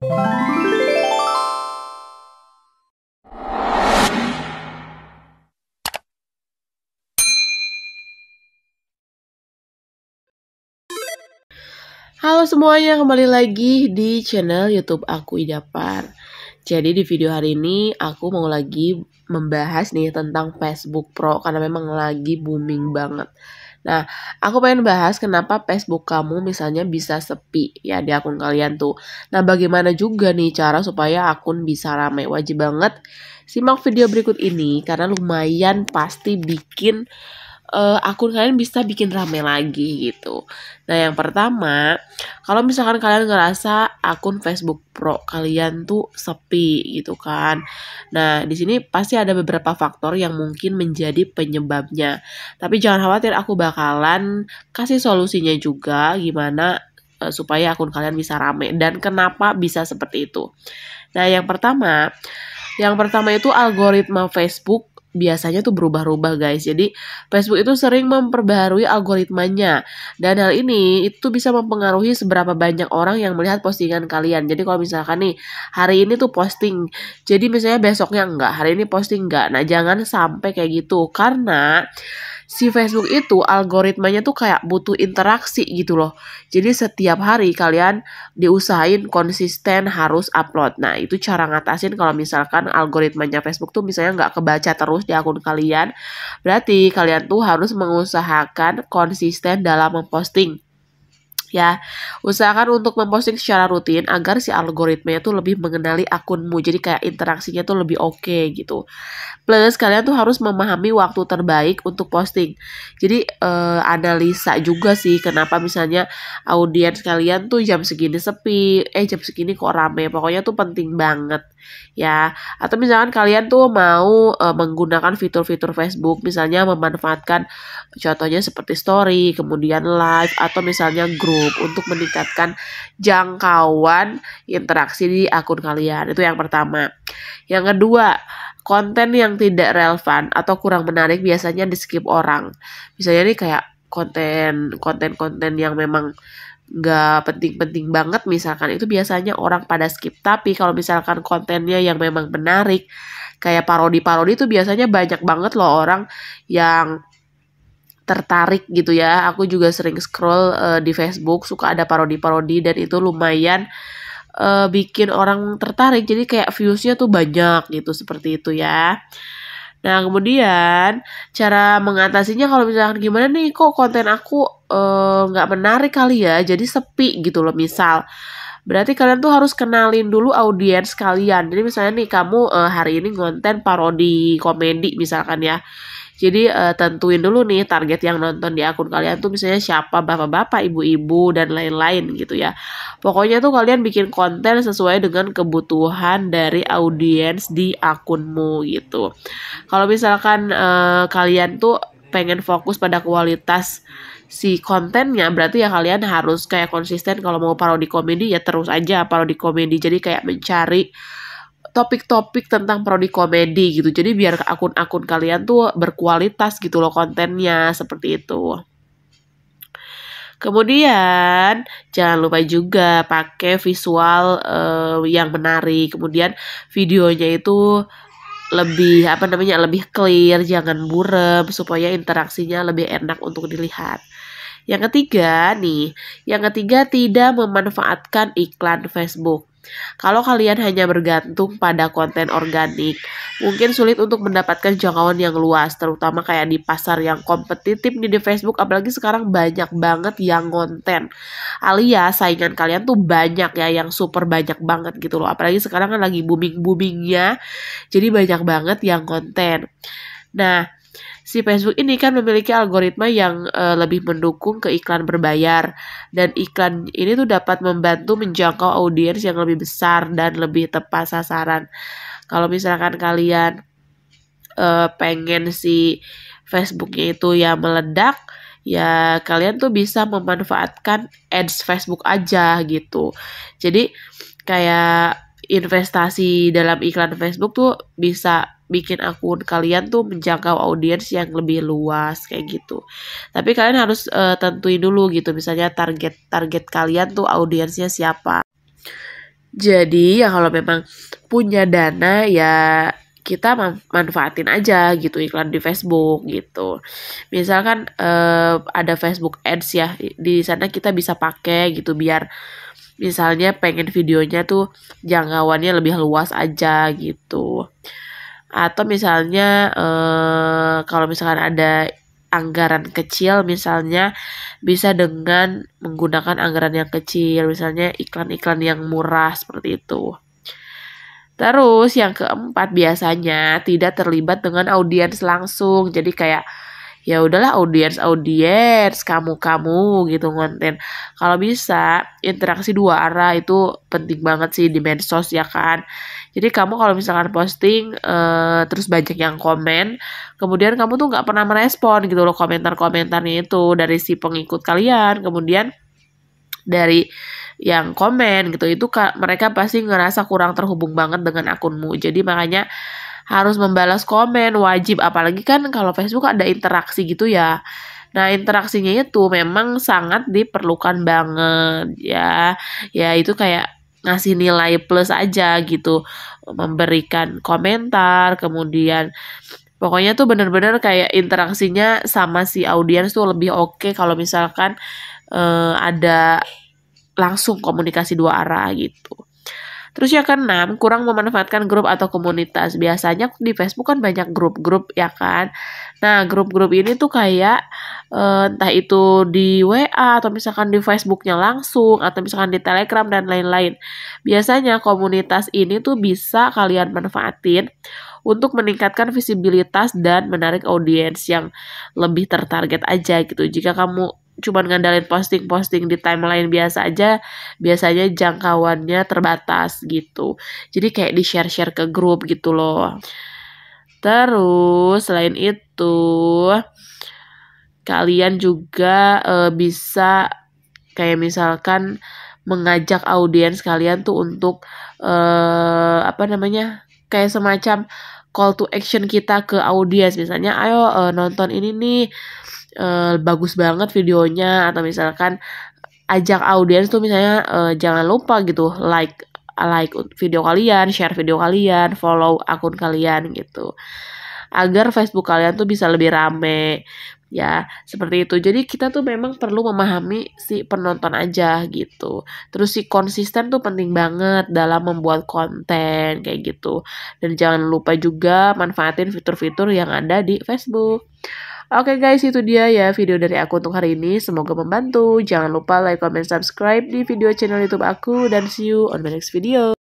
Halo semuanya, kembali lagi di channel YouTube aku Idapar. Jadi di video hari ini aku mau lagi membahas nih tentang Facebook Pro karena memang lagi booming banget. Nah, aku pengen bahas kenapa Facebook kamu misalnya bisa sepi ya di akun kalian tuh. Nah, bagaimana juga nih cara supaya akun bisa ramai? Wajib banget simak video berikut ini karena lumayan pasti bikin uh, akun kalian bisa bikin rame lagi gitu. Nah, yang pertama, kalau misalkan kalian ngerasa akun Facebook Pro kalian tuh sepi gitu kan. Nah, di sini pasti ada beberapa faktor yang mungkin menjadi penyebabnya. Tapi jangan khawatir, aku bakalan kasih solusinya juga gimana eh, supaya akun kalian bisa rame dan kenapa bisa seperti itu. Nah, yang pertama, yang pertama itu algoritma Facebook biasanya tuh berubah-ubah guys. Jadi Facebook itu sering memperbaharui algoritmanya dan hal ini itu bisa mempengaruhi seberapa banyak orang yang melihat postingan kalian. Jadi kalau misalkan nih hari ini tuh posting, jadi misalnya besoknya enggak, hari ini posting enggak. Nah jangan sampai kayak gitu karena si Facebook itu algoritmanya tuh kayak butuh interaksi gitu loh. Jadi setiap hari kalian diusahain konsisten harus upload. Nah itu cara ngatasin kalau misalkan algoritmanya Facebook tuh misalnya nggak kebaca terus di akun kalian. Berarti kalian tuh harus mengusahakan konsisten dalam memposting ya. Usahakan untuk memposting secara rutin agar si algoritmanya tuh lebih mengenali akunmu. Jadi kayak interaksinya tuh lebih oke okay, gitu. Plus kalian tuh harus memahami waktu terbaik untuk posting. Jadi uh, eh, analisa juga sih kenapa misalnya audiens kalian tuh jam segini sepi, eh jam segini kok rame. Pokoknya tuh penting banget ya. Atau misalkan kalian tuh mau uh, menggunakan fitur-fitur Facebook misalnya memanfaatkan contohnya seperti story, kemudian live atau misalnya grup Facebook untuk meningkatkan jangkauan interaksi di akun kalian. Itu yang pertama. Yang kedua, konten yang tidak relevan atau kurang menarik biasanya di skip orang. Misalnya nih kayak konten konten-konten yang memang nggak penting-penting banget misalkan itu biasanya orang pada skip tapi kalau misalkan kontennya yang memang menarik kayak parodi-parodi itu biasanya banyak banget loh orang yang tertarik gitu ya. Aku juga sering scroll uh, di Facebook suka ada parodi-parodi dan itu lumayan uh, bikin orang tertarik. Jadi kayak viewsnya tuh banyak gitu seperti itu ya. Nah kemudian cara mengatasinya kalau misalkan gimana nih kok konten aku eh, nggak uh, menarik kali ya. Jadi sepi gitu loh misal. Berarti kalian tuh harus kenalin dulu audiens kalian. Jadi misalnya nih kamu uh, hari ini konten parodi komedi misalkan ya jadi uh, tentuin dulu nih target yang nonton di akun kalian tuh misalnya siapa bapak-bapak, ibu-ibu dan lain-lain gitu ya. Pokoknya tuh kalian bikin konten sesuai dengan kebutuhan dari audiens di akunmu gitu. Kalau misalkan uh, kalian tuh pengen fokus pada kualitas si kontennya berarti ya kalian harus kayak konsisten kalau mau parodi komedi ya terus aja parodi komedi jadi kayak mencari topik-topik tentang prodi komedi gitu. Jadi biar akun-akun kalian tuh berkualitas gitu loh kontennya seperti itu. Kemudian jangan lupa juga pakai visual uh, yang menarik. Kemudian videonya itu lebih apa namanya lebih clear, jangan burem supaya interaksinya lebih enak untuk dilihat. Yang ketiga nih, yang ketiga tidak memanfaatkan iklan Facebook. Kalau kalian hanya bergantung pada konten organik, mungkin sulit untuk mendapatkan jangkauan yang luas, terutama kayak di pasar yang kompetitif nih di Facebook, apalagi sekarang banyak banget yang konten. Alias saingan kalian tuh banyak ya, yang super banyak banget gitu loh. Apalagi sekarang kan lagi booming-boomingnya, jadi banyak banget yang konten. Nah, si Facebook ini kan memiliki algoritma yang uh, lebih mendukung ke iklan berbayar dan iklan ini tuh dapat membantu menjangkau audiens yang lebih besar dan lebih tepat sasaran. Kalau misalkan kalian uh, pengen si Facebooknya itu ya meledak, ya kalian tuh bisa memanfaatkan ads Facebook aja gitu. Jadi kayak investasi dalam iklan Facebook tuh bisa bikin akun kalian tuh menjangkau audiens yang lebih luas kayak gitu. Tapi kalian harus uh, tentuin dulu gitu misalnya target target kalian tuh audiensnya siapa. Jadi ya kalau memang punya dana ya kita manfaatin aja gitu iklan di Facebook gitu. Misalkan uh, ada Facebook Ads ya di sana kita bisa pakai gitu biar misalnya pengen videonya tuh jangkauannya lebih luas aja gitu atau misalnya eh, kalau misalkan ada anggaran kecil misalnya bisa dengan menggunakan anggaran yang kecil misalnya iklan-iklan yang murah seperti itu. Terus yang keempat biasanya tidak terlibat dengan audiens langsung. Jadi kayak ya udahlah audiens audiens kamu kamu gitu konten kalau bisa interaksi dua arah itu penting banget sih di medsos ya kan jadi kamu kalau misalkan posting uh, terus banyak yang komen kemudian kamu tuh nggak pernah merespon gitu loh komentar-komentarnya itu dari si pengikut kalian kemudian dari yang komen gitu itu mereka pasti ngerasa kurang terhubung banget dengan akunmu jadi makanya harus membalas komen wajib apalagi kan kalau Facebook ada interaksi gitu ya Nah, interaksinya itu memang sangat diperlukan banget ya. Ya, itu kayak ngasih nilai plus aja gitu, memberikan komentar, kemudian pokoknya tuh bener-bener kayak interaksinya sama si audiens tuh lebih oke okay kalau misalkan uh, ada langsung komunikasi dua arah gitu. Terus yang keenam, kurang memanfaatkan grup atau komunitas. Biasanya di Facebook kan banyak grup-grup ya kan. Nah, grup-grup ini tuh kayak eh, entah itu di WA atau misalkan di Facebooknya langsung atau misalkan di Telegram dan lain-lain. Biasanya komunitas ini tuh bisa kalian manfaatin untuk meningkatkan visibilitas dan menarik audiens yang lebih tertarget aja gitu. Jika kamu cuman ngandalin posting-posting di timeline biasa aja, biasanya jangkauannya terbatas gitu. Jadi kayak di-share-share ke grup gitu loh. Terus selain itu, kalian juga e, bisa kayak misalkan mengajak audiens kalian tuh untuk e, apa namanya? kayak semacam call to action kita ke audiens misalnya ayo e, nonton ini nih uh, bagus banget videonya atau misalkan ajak audiens tuh misalnya uh, jangan lupa gitu like like video kalian, share video kalian, follow akun kalian gitu. Agar Facebook kalian tuh bisa lebih rame ya, seperti itu. Jadi kita tuh memang perlu memahami si penonton aja gitu. Terus si konsisten tuh penting banget dalam membuat konten kayak gitu. Dan jangan lupa juga manfaatin fitur-fitur yang ada di Facebook. Oke okay guys, itu dia ya video dari aku untuk hari ini. Semoga membantu. Jangan lupa like, comment, subscribe di video channel YouTube aku. Dan see you on the next video.